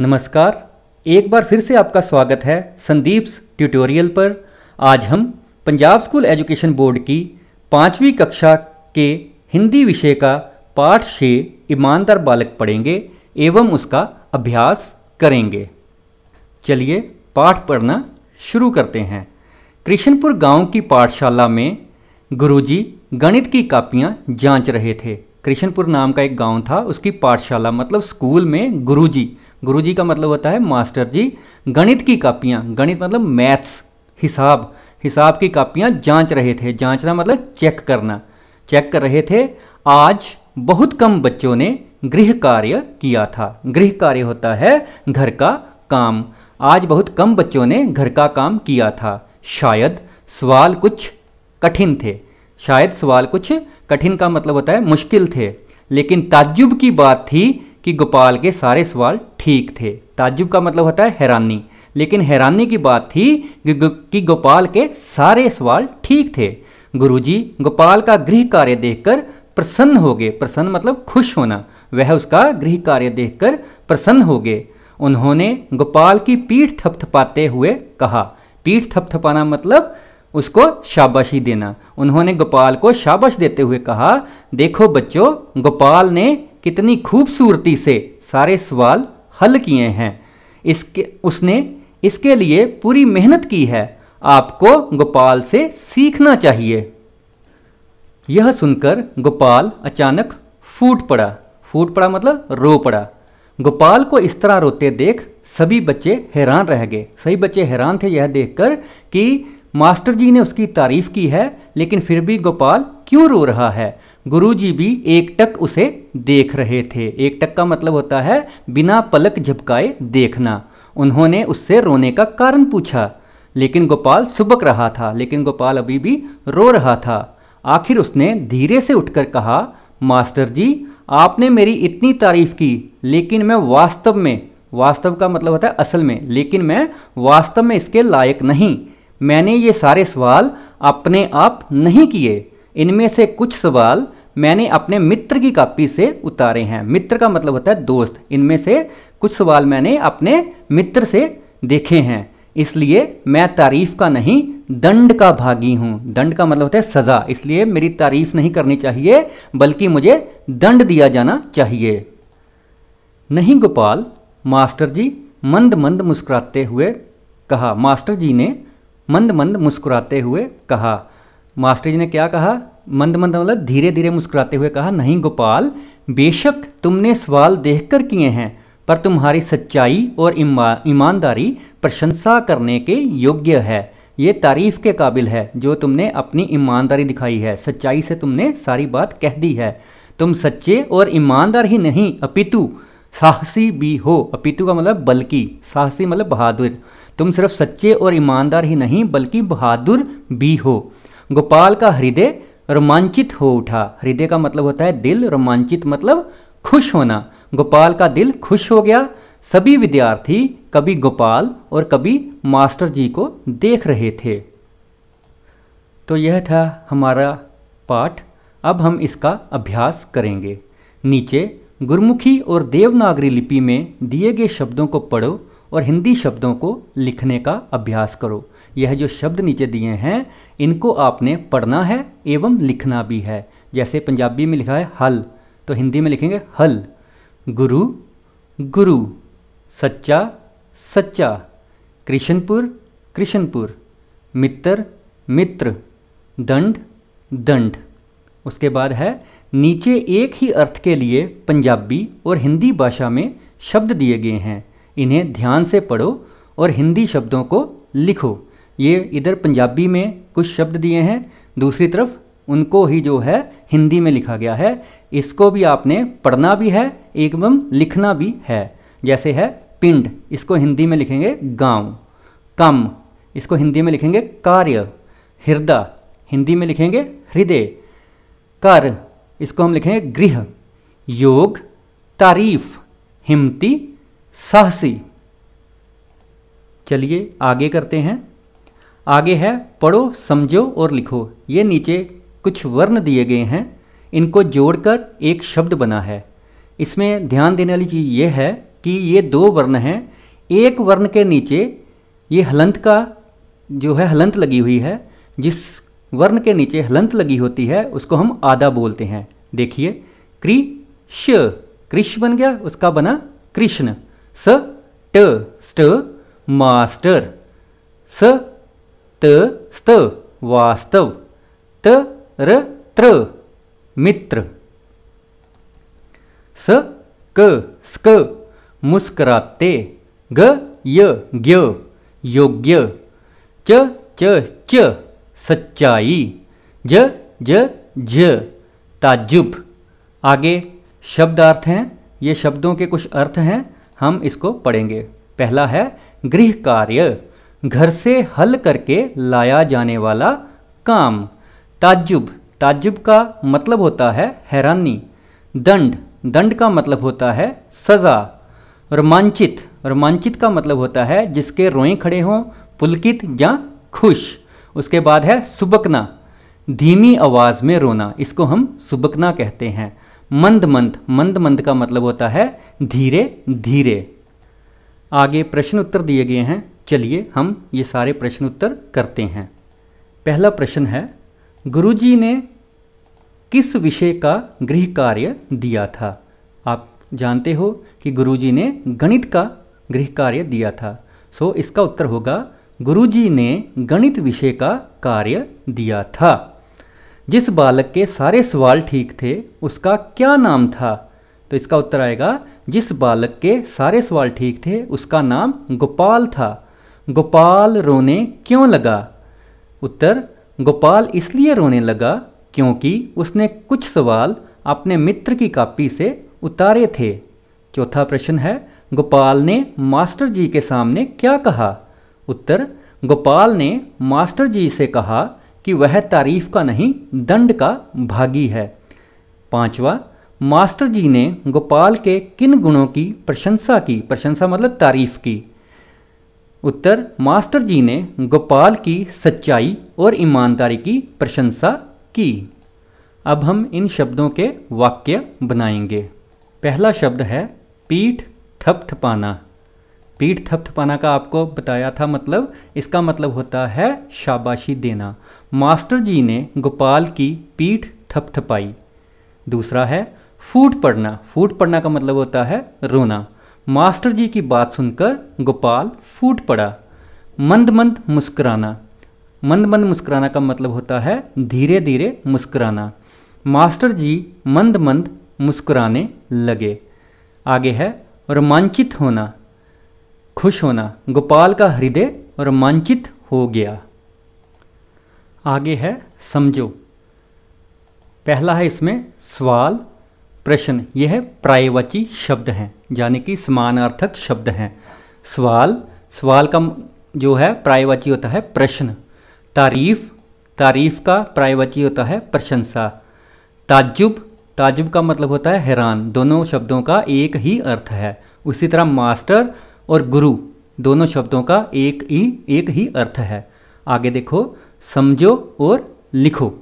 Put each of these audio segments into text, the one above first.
नमस्कार एक बार फिर से आपका स्वागत है संदीप्स ट्यूटोरियल पर आज हम पंजाब स्कूल एजुकेशन बोर्ड की पाँचवीं कक्षा के हिंदी विषय का पाठ छः ईमानदार बालक पढ़ेंगे एवं उसका अभ्यास करेंगे चलिए पाठ पढ़ना शुरू करते हैं कृष्णपुर गांव की पाठशाला में गुरुजी गणित की कापियाँ जांच रहे थे कृष्णपुर नाम का एक गांव था उसकी पाठशाला मतलब स्कूल में गुरुजी गुरुजी का मतलब होता है मास्टर जी गणित की कापियाँ गणित मतलब मैथ्स हिसाब हिसाब की कापियाँ जांच रहे थे जांचना मतलब चेक करना चेक कर रहे थे आज बहुत कम बच्चों ने गृह कार्य किया था गृह कार्य होता है घर का काम आज बहुत कम बच्चों ने घर का काम किया था शायद सवाल कुछ कठिन थे शायद सवाल कुछ कठिन का मतलब होता है मुश्किल थे लेकिन ताज्जुब की बात थी कि गोपाल के सारे सवाल ठीक थे ताजुब का मतलब होता है हैरानी लेकिन हैरानी की बात थी कि गोपाल के सारे सवाल ठीक थे गुरुजी गोपाल का गृह कार्य देखकर प्रसन्न हो गए प्रसन्न मतलब खुश होना वह उसका गृह कार्य देखकर प्रसन्न हो गए उन्होंने गोपाल की पीठ थपथपाते हुए कहा पीठ थपथपाना मतलब उसको शाबाशी देना उन्होंने गोपाल को शाबाश देते हुए कहा देखो बच्चों गोपाल ने कितनी खूबसूरती से सारे सवाल हल किए हैं इसके उसने इसके लिए पूरी मेहनत की है आपको गोपाल से सीखना चाहिए यह सुनकर गोपाल अचानक फूट पड़ा फूट पड़ा मतलब रो पड़ा गोपाल को इस तरह रोते देख सभी बच्चे हैरान रह गए सभी बच्चे हैरान थे यह देखकर कि मास्टर जी ने उसकी तारीफ की है लेकिन फिर भी गोपाल क्यों रो रहा है गुरुजी भी एकटक उसे देख रहे थे एकटक का मतलब होता है बिना पलक झपकाए देखना उन्होंने उससे रोने का कारण पूछा लेकिन गोपाल सुबक रहा था लेकिन गोपाल अभी भी रो रहा था आखिर उसने धीरे से उठकर कहा मास्टर जी आपने मेरी इतनी तारीफ की लेकिन मैं वास्तव में वास्तव का मतलब होता है असल में लेकिन मैं वास्तव में इसके लायक नहीं मैंने ये सारे सवाल अपने आप नहीं किए इनमें से कुछ सवाल मैंने अपने मित्र की कॉपी से उतारे हैं मित्र का मतलब होता है दोस्त इनमें से कुछ सवाल मैंने अपने मित्र से देखे हैं इसलिए मैं तारीफ का नहीं दंड का भागी हूँ दंड का मतलब होता है सज़ा इसलिए मेरी तारीफ नहीं करनी चाहिए बल्कि मुझे दंड दिया जाना चाहिए नहीं गोपाल मास्टर जी मंद मंद मुस्कुराते हुए कहा मास्टर जी ने मंद मंद मुस्कुराते हुए कहा मास्टर जी ने क्या कहा मंद मंद मतलब धीरे धीरे मुस्कुराते हुए कहा नहीं गोपाल बेशक तुमने सवाल देखकर किए हैं पर तुम्हारी सच्चाई और ईमानदारी प्रशंसा करने के योग्य है ये तारीफ़ के काबिल है जो तुमने अपनी ईमानदारी दिखाई है सच्चाई से तुमने सारी बात कह दी है तुम सच्चे और ईमानदार ही नहीं अपितु साहसी भी हो अपितु का मतलब बल्कि साहसी मतलब बहादुर तुम सिर्फ सच्चे और ईमानदार ही नहीं बल्कि बहादुर भी हो गोपाल का हृदय रोमांचित हो उठा हृदय का मतलब होता है दिल रोमांचित मतलब खुश होना गोपाल का दिल खुश हो गया सभी विद्यार्थी कभी गोपाल और कभी मास्टर जी को देख रहे थे तो यह था हमारा पाठ अब हम इसका अभ्यास करेंगे नीचे गुरुमुखी और देवनागरी लिपि में दिए गए शब्दों को पढ़ो और हिंदी शब्दों को लिखने का अभ्यास करो यह जो शब्द नीचे दिए हैं इनको आपने पढ़ना है एवं लिखना भी है जैसे पंजाबी में लिखा है हल तो हिंदी में लिखेंगे हल गुरु गुरु सच्चा सच्चा कृष्णपुर कृष्णपुर मित्र मित्र दंड दंड उसके बाद है नीचे एक ही अर्थ के लिए पंजाबी और हिंदी भाषा में शब्द दिए गए हैं इन्हें ध्यान से पढ़ो और हिंदी शब्दों को लिखो ये इधर पंजाबी में कुछ शब्द दिए हैं दूसरी तरफ उनको ही जो है हिंदी में लिखा गया है इसको भी आपने पढ़ना भी है एकदम लिखना भी है जैसे है पिंड इसको हिंदी में लिखेंगे गांव कम इसको हिंदी में लिखेंगे कार्य हृदय हिंदी में लिखेंगे हृदय कर इसको हम लिखेंगे गृह योग तारीफ हिमती साहसी चलिए आगे करते हैं आगे है पढ़ो समझो और लिखो ये नीचे कुछ वर्ण दिए गए हैं इनको जोड़कर एक शब्द बना है इसमें ध्यान देने वाली चीज़ ये है कि ये दो वर्ण हैं एक वर्ण के नीचे ये हलंत का जो है हलंत लगी हुई है जिस वर्ण के नीचे हलंत लगी होती है उसको हम आधा बोलते हैं देखिए क्री श कृष बन गया उसका बना कृष्ण स ट स्ट मास्टर स त स्त वास्तव त र त्र मित्र स क स्क मुस्कराते ग य ग्य योग्य च च च सच्चाई ज ज ज ताजुब आगे शब्द अर्थ हैं ये शब्दों के कुछ अर्थ हैं हम इसको पढ़ेंगे पहला है गृह कार्य घर से हल करके लाया जाने वाला काम ताज्जुब ताज्जुब का मतलब होता है हैरानी दंड दंड का मतलब होता है सज़ा रोमांचित रोमांचित का मतलब होता है जिसके रोएं खड़े हों पुलकित या खुश उसके बाद है सुबकना धीमी आवाज़ में रोना इसको हम सुबकना कहते हैं मंद मंद मंद मंद का मतलब होता है धीरे धीरे आगे प्रश्न उत्तर दिए गए हैं चलिए हम ये सारे प्रश्न उत्तर करते हैं पहला प्रश्न है गुरुजी ने किस विषय का गृह कार्य दिया था आप जानते हो कि गुरुजी ने गणित का गृह कार्य दिया था सो इसका उत्तर होगा गुरुजी ने गणित विषय का कार्य दिया था जिस बालक के सारे सवाल ठीक थे उसका क्या नाम था तो इसका उत्तर आएगा जिस बालक के सारे सवाल ठीक थे उसका नाम गोपाल था गोपाल रोने क्यों लगा उत्तर गोपाल इसलिए रोने लगा क्योंकि उसने कुछ सवाल अपने मित्र की कापी से उतारे थे चौथा प्रश्न है गोपाल ने मास्टर जी के सामने क्या कहा उत्तर गोपाल ने मास्टर जी से कहा कि वह तारीफ का नहीं दंड का भागी है पांचवा मास्टर जी ने गोपाल के किन गुणों की प्रशंसा की प्रशंसा मतलब तारीफ की उत्तर मास्टर जी ने गोपाल की सच्चाई और ईमानदारी की प्रशंसा की अब हम इन शब्दों के वाक्य बनाएंगे पहला शब्द है पीठ थपथपाना पीठ थपथपाना का आपको बताया था मतलब इसका मतलब होता है शाबाशी देना मास्टर जी ने गोपाल की पीठ थपथपाई दूसरा है फूट पड़ना फूट पड़ना का मतलब होता है रोना मास्टर जी की बात सुनकर गोपाल फूट पड़ा मंद मंद मुस्कराना मंद मंद मुस्कराना का मतलब होता है धीरे धीरे मुस्कराना मास्टर जी मंद मंद मुस्कुराने लगे आगे है रोमांचित होना खुश होना गोपाल का हृदय रोमांचित हो गया आगे है समझो पहला है इसमें सवाल प्रश्न यह प्रायवाची शब्द हैं यानी कि समानार्थक शब्द हैं सवाल सवाल का जो है प्रायवाची होता है प्रश्न तारीफ तारीफ का प्रायवाची होता है प्रशंसा ताजुब ताजुब का मतलब होता है हैरान दोनों शब्दों का एक ही अर्थ है उसी तरह मास्टर और गुरु दोनों शब्दों का एक ही एक ही अर्थ है आगे देखो समझो और लिखो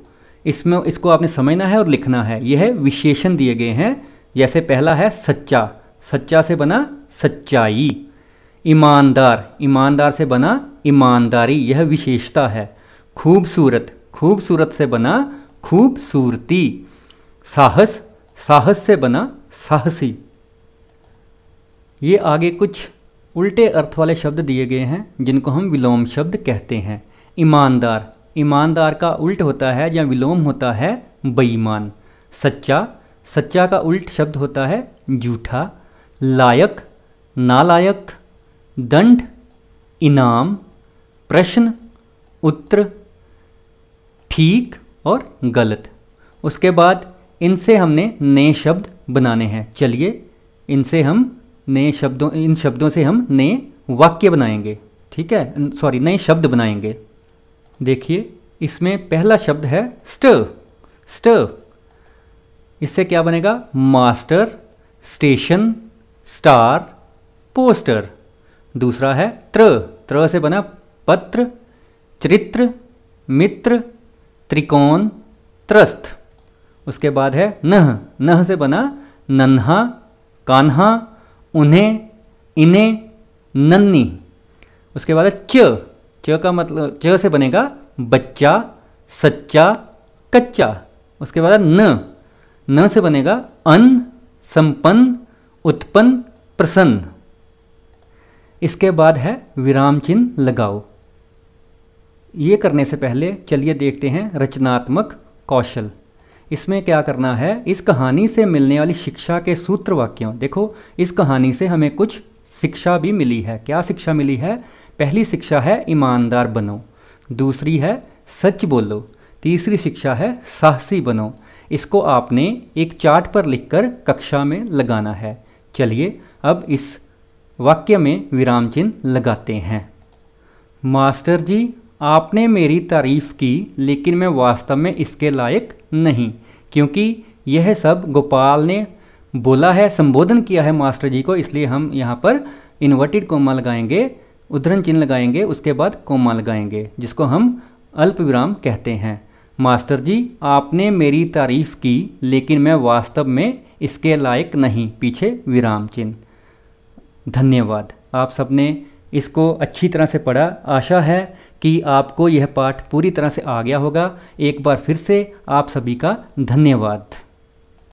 इसमें इसको आपने समझना है और लिखना है यह है विशेषण दिए गए हैं जैसे पहला है सच्चा सच्चा से बना सच्चाई ईमानदार ईमानदार से बना ईमानदारी यह विशेषता है खूबसूरत खूबसूरत से बना खूबसूरती साहस साहस से बना साहसी ये आगे कुछ उल्टे अर्थ वाले शब्द दिए गए हैं जिनको हम विलोम शब्द कहते हैं ईमानदार ईमानदार का उल्ट होता है या विलोम होता है बेईमान सच्चा सच्चा का उल्ट शब्द होता है झूठा लायक नालायक दंड इनाम प्रश्न उत्तर ठीक और गलत उसके बाद इनसे हमने नए शब्द बनाने हैं चलिए इनसे हम नए शब्दों इन शब्दों से हम नए वाक्य बनाएंगे ठीक है सॉरी नए शब्द बनाएंगे देखिए इसमें पहला शब्द है स्ट स्ट इससे क्या बनेगा मास्टर स्टेशन स्टार पोस्टर दूसरा है त्र त्र से बना पत्र चरित्र मित्र त्रिकोण त्रस्त उसके बाद है नह नह से बना नन्हा कान्हा उन्हें इन्हें नन्नी उसके बाद है च च का मतलब च से बनेगा बच्चा सच्चा कच्चा उसके बाद न न से बनेगा अन संपन्न उत्पन्न प्रसन्न इसके बाद है विराम चिन्ह लगाओ ये करने से पहले चलिए देखते हैं रचनात्मक कौशल इसमें क्या करना है इस कहानी से मिलने वाली शिक्षा के सूत्र वाक्यों देखो इस कहानी से हमें कुछ शिक्षा भी मिली है क्या शिक्षा मिली है पहली शिक्षा है ईमानदार बनो दूसरी है सच बोलो तीसरी शिक्षा है साहसी बनो इसको आपने एक चार्ट पर लिखकर कक्षा में लगाना है चलिए अब इस वाक्य में विराम चिन्ह लगाते हैं मास्टर जी आपने मेरी तारीफ़ की लेकिन मैं वास्तव में इसके लायक नहीं क्योंकि यह सब गोपाल ने बोला है संबोधन किया है मास्टर जी को इसलिए हम यहाँ पर इन्वर्टेड कोमा लगाएंगे उद्धरण चिन्ह लगाएंगे उसके बाद कोमा लगाएंगे जिसको हम अल्प विराम कहते हैं मास्टर जी आपने मेरी तारीफ़ की लेकिन मैं वास्तव में इसके लायक नहीं पीछे विराम चिन्ह धन्यवाद आप सबने इसको अच्छी तरह से पढ़ा आशा है कि आपको यह पाठ पूरी तरह से आ गया होगा एक बार फिर से आप सभी का धन्यवाद